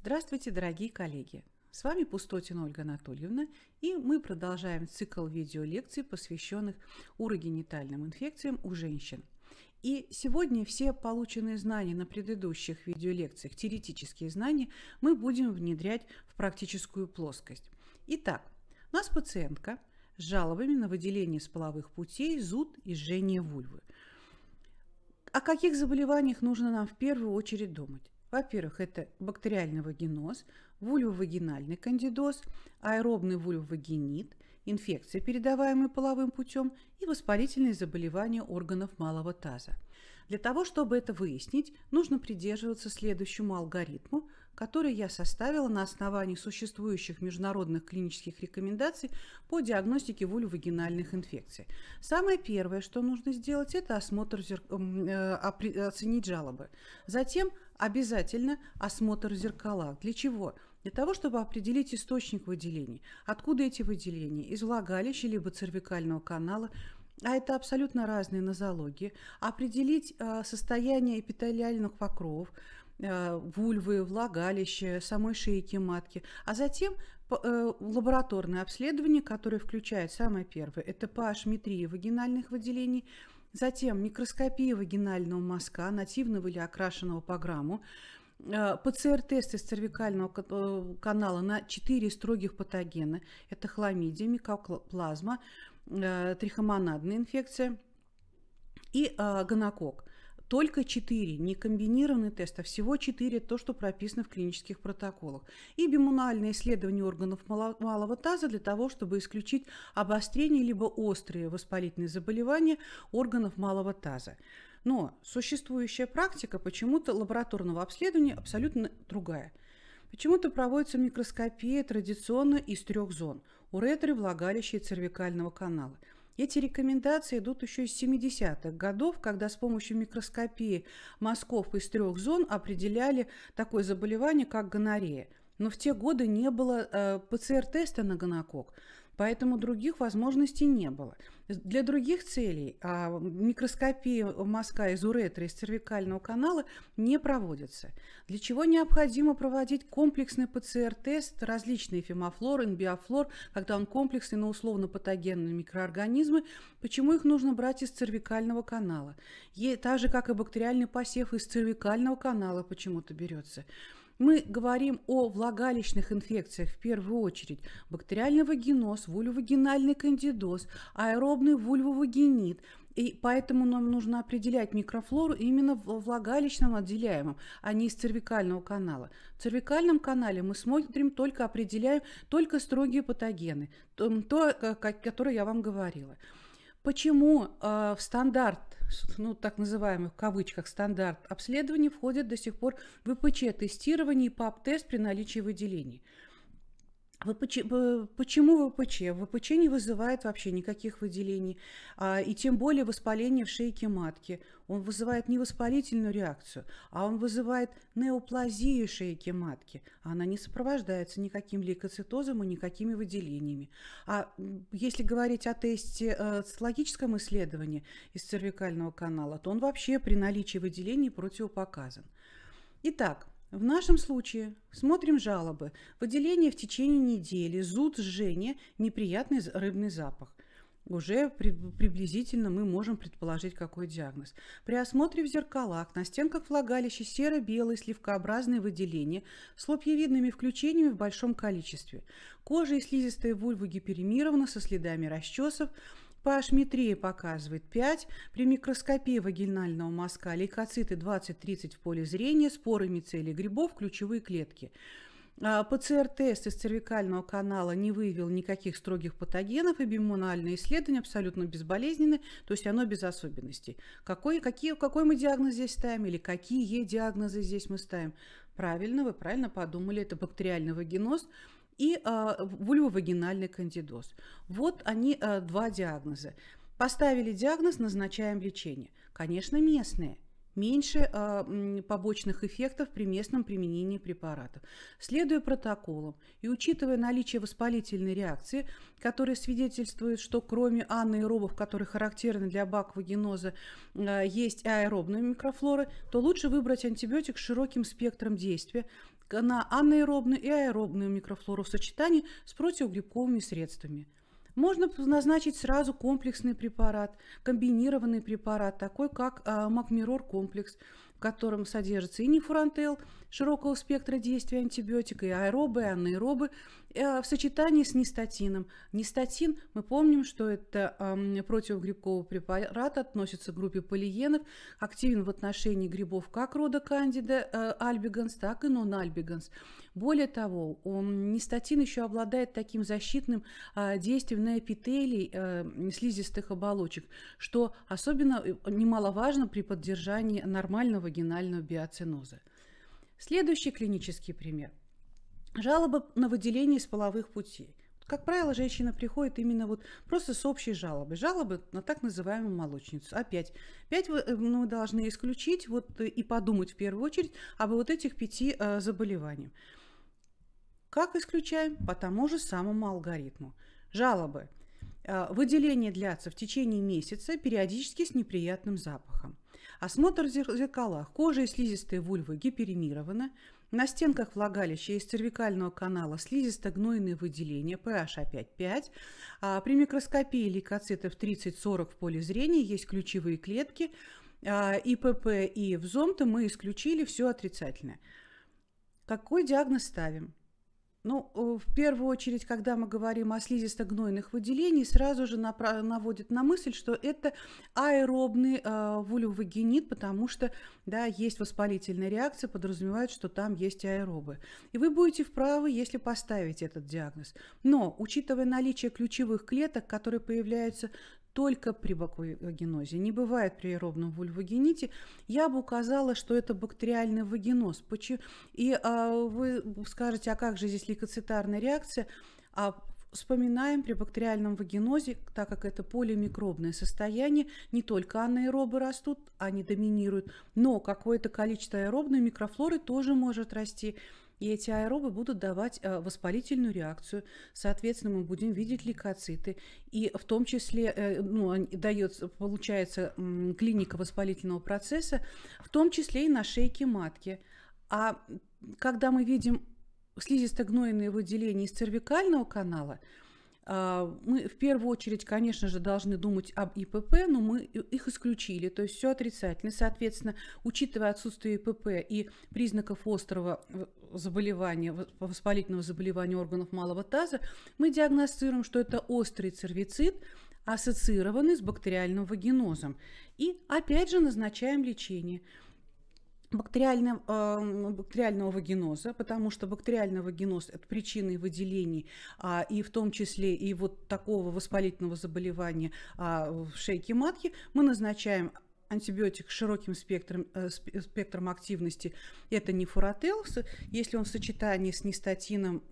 Здравствуйте, дорогие коллеги! С вами Пустотина Ольга Анатольевна, и мы продолжаем цикл видеолекций, посвященных урогенитальным инфекциям у женщин. И сегодня все полученные знания на предыдущих видеолекциях, теоретические знания, мы будем внедрять в практическую плоскость. Итак, у нас пациентка с жалобами на выделение с половых путей, зуд и жжение вульвы. О каких заболеваниях нужно нам в первую очередь думать? Во-первых, это бактериальный вагиноз, вульвовагинальный кандидоз, аэробный вульвовагинит, инфекция передаваемая половым путем, и воспалительные заболевания органов малого таза. Для того, чтобы это выяснить, нужно придерживаться следующему алгоритму, который я составила на основании существующих международных клинических рекомендаций по диагностике вульвагинальных инфекций. Самое первое, что нужно сделать, это осмотр, э, оценить жалобы. Затем Обязательно осмотр зеркала. Для чего? Для того, чтобы определить источник выделений. Откуда эти выделения? Из влагалища либо цервикального канала, а это абсолютно разные нозологии. Определить э, состояние эпителиальных покровов, э, вульвы, влагалища, самой шейки матки, а затем э, лабораторное обследование, которое включает самое первое – это pH-метрия вагинальных выделений – Затем микроскопия вагинального мазка, нативного или окрашенного по грамму, э, пцр тесты с цервикального э, канала на 4 строгих патогена. Это хламидия, микоплазма, э, трихомонадная инфекция и гонокок. Только 4, не комбинированный тест, а всего 4, то, что прописано в клинических протоколах. И бимунальное исследование органов малого таза для того, чтобы исключить обострение либо острые воспалительные заболевания органов малого таза. Но существующая практика почему-то лабораторного обследования абсолютно другая. Почему-то проводится микроскопия традиционно из трех зон – уретры, влагалища и цервикального канала – эти рекомендации идут еще из 70-х годов, когда с помощью микроскопии мазков из трех зон определяли такое заболевание, как гонорея. Но в те годы не было э, ПЦР-теста на гонокок. Поэтому других возможностей не было. Для других целей а, микроскопия мозга из уретры, из цервикального канала не проводится. Для чего необходимо проводить комплексный ПЦР-тест, различные фемофлор, инбиофлор, когда он комплексный но условно-патогенные микроорганизмы, почему их нужно брать из цервикального канала. Е, так же, как и бактериальный посев из цервикального канала почему-то берется. Мы говорим о влагалищных инфекциях в первую очередь. Бактериальный вагиноз, вульвогенальный кандидоз, аэробный вульвовагинит. И поэтому нам нужно определять микрофлору именно в влагалищном отделяемом, а не из цервикального канала. В цервикальном канале мы смотрим только определяем только строгие патогены, то, которые я вам говорила. Почему э, в стандарт, ну так называемый в кавычках стандарт обследования входят до сих пор ВПЧ-тестирование и ПАП-тест при наличии выделений? А ВПЧ, почему ВПЧ? ВПЧ не вызывает вообще никаких выделений, а, и тем более воспаление в шейке матки. Он вызывает не воспалительную реакцию, а он вызывает неоплазию шейки матки. Она не сопровождается никаким лейкоцитозом и никакими выделениями. А если говорить о тесте э, цитологическом исследовании из цервикального канала, то он вообще при наличии выделений противопоказан. Итак, в нашем случае смотрим жалобы. Выделение в течение недели, зуд, жжение, неприятный рыбный запах. Уже приблизительно мы можем предположить, какой диагноз. При осмотре в зеркалах на стенках влагалища серо-белые сливкообразные выделения с лопьевидными включениями в большом количестве. Кожа и слизистая вульвы гиперемирована со следами расчесов, PH-метрия показывает 5 при микроскопии вагинального мазка, лейкоциты 20-30 в поле зрения, споры мицелий грибов, ключевые клетки. А, ПЦР-тест из цервикального канала не выявил никаких строгих патогенов, и бимунальные исследования абсолютно безболезненны, то есть оно без особенностей. Какой, какие, какой мы диагноз здесь ставим или какие диагнозы здесь мы ставим? Правильно, вы правильно подумали, это бактериальный вагиноз, и э, а, вульвовагинальный кандидоз. Вот они э, два диагноза. Поставили диагноз, назначаем лечение. Конечно, местные. Меньше э, побочных эффектов при местном применении препаратов. Следуя протоколам и учитывая наличие воспалительной реакции, которая свидетельствует, что кроме анаэробов, которые характерны для баквагеноза, э, есть аэробная микрофлора, то лучше выбрать антибиотик с широким спектром действия, на анаэробную и аэробную микрофлору в сочетании с противогрибковыми средствами. Можно назначить сразу комплексный препарат, комбинированный препарат, такой как а, Макмирор комплекс, в котором содержится и нефурантел, широкого спектра действия антибиотика, и аэробы, и анаэробы э, в сочетании с нистатином. Нистатин, мы помним, что это эм, противогрибковый препарат, относится к группе полиенов, активен в отношении грибов как рода кандида альбиганс, э, так и нон-альбиганс. Более того, он, нистатин еще обладает таким защитным э, действием на эпителий слизистых оболочек, что особенно немаловажно при поддержании нормального вагинального биоциноза. Следующий клинический пример. Жалоба на выделение из половых путей. Как правило, женщина приходит именно вот просто с общей жалобой. Жалобы на так называемую молочницу. Опять, пять э, мы должны исключить вот, э, и подумать в первую очередь об вот этих пяти э, заболеваниях. Как исключаем? По тому же самому алгоритму. Жалобы. Выделение длятся в течение месяца, периодически с неприятным запахом. Осмотр в зеркалах. Кожа и слизистые вульвы гиперемированы. На стенках влагалища из цервикального канала слизисто-гнойные выделения PH опять 5. А при микроскопии лейкоцитов 30-40 в поле зрения есть ключевые клетки. А, и ПП, и в зомто мы исключили все отрицательное. Какой диагноз ставим? Ну, э, в первую очередь, когда мы говорим о слизисто-гнойных выделениях, сразу же наводит на мысль, что это аэробный э, вульвогенит, потому что, да, есть воспалительная реакция, подразумевает, что там есть аэробы. И вы будете вправы, если поставить этот диагноз. Но, учитывая наличие ключевых клеток, которые появляются только при бактериогенозе. Не бывает при ровном вульвогените. Я бы указала, что это бактериальный вагиноз. И а, вы скажете, а как же здесь лейкоцитарная реакция? А вспоминаем при бактериальном вагинозе, так как это полимикробное состояние, не только анаэробы растут, они доминируют, но какое-то количество аэробной микрофлоры тоже может расти. И эти аэробы будут давать э, воспалительную реакцию, соответственно, мы будем видеть лейкоциты. И в том числе э, ну, дается, получается клиника воспалительного процесса, в том числе и на шейке матки. А когда мы видим слизисто-гнойные выделения из цервикального канала – а, мы в первую очередь, конечно же, должны думать об ИПП, но мы их исключили, то есть все отрицательно. Соответственно, учитывая отсутствие ИПП и признаков острого заболевания, воспалительного заболевания органов малого таза, мы диагностируем, что это острый цервицит, ассоциированный с бактериальным вагинозом. И опять же назначаем лечение – бактериального, эм, бактериального вагиноза, потому что бактериальный вагиноз – это причиной выделений, а, и в том числе и вот такого воспалительного заболевания а, в шейке матки, мы назначаем антибиотик с широким спектром, э, спектром активности – это не фурател. Если он в сочетании с нистатином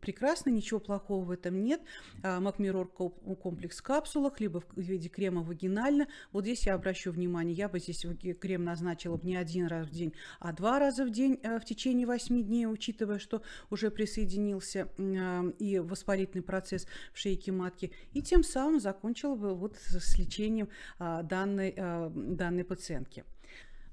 прекрасно, ничего плохого в этом нет. А, Макмирор комплекс в капсулах, либо в виде крема вагинально. Вот здесь я обращу внимание, я бы здесь крем назначила бы не один раз в день, а два раза в день э, в течение 8 дней, учитывая, что уже присоединился э, и воспалительный процесс в шейке матки. И тем самым закончила бы вот с лечением а, данной, данной э, данной пациентки.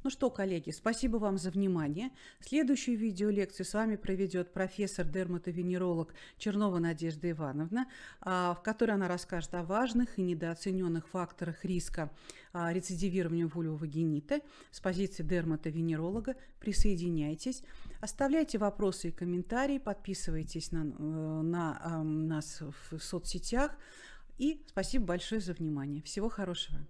Ну что, коллеги, спасибо вам за внимание. Следующую видеолекцию с вами проведет профессор дерматовенеролог Чернова Надежда Ивановна, а, в которой она расскажет о важных и недооцененных факторах риска а, рецидивирования вульвовагенита с позиции дерматовенеролога. Присоединяйтесь. Оставляйте вопросы и комментарии, подписывайтесь на, э, на, на э, нас в соцсетях. И спасибо большое за внимание. Всего хорошего.